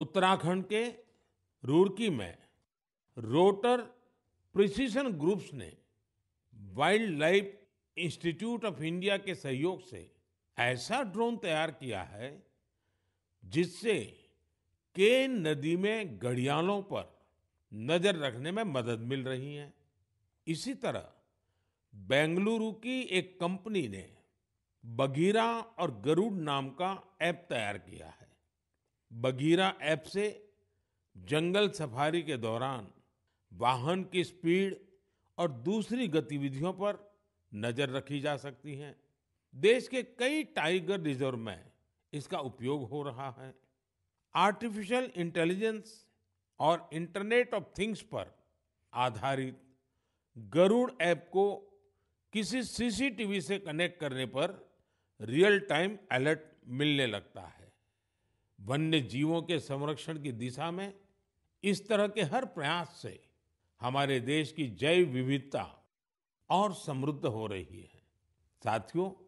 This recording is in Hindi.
उत्तराखंड के रुड़की में रोटर प्रिसिशन ग्रुप्स ने Wildlife Institute of India के सहयोग से ऐसा ड्रोन तैयार किया है जिससे केन नदी में घड़ियालों पर नजर रखने में मदद मिल रही है इसी तरह बेंगलुरु की एक कंपनी ने बघीरा और गरुड़ नाम का ऐप तैयार किया है बघीरा ऐप से जंगल सफारी के दौरान वाहन की स्पीड और दूसरी गतिविधियों पर नजर रखी जा सकती है देश के कई टाइगर रिजर्व में इसका उपयोग हो रहा है आर्टिफिशियल इंटेलिजेंस और इंटरनेट ऑफ थिंग्स पर आधारित गरुड़ ऐप को किसी सीसीटीवी से कनेक्ट करने पर रियल टाइम अलर्ट मिलने लगता है वन्य जीवों के संरक्षण की दिशा में इस तरह के हर प्रयास से हमारे देश की जैव विविधता और समृद्ध हो रही है साथियों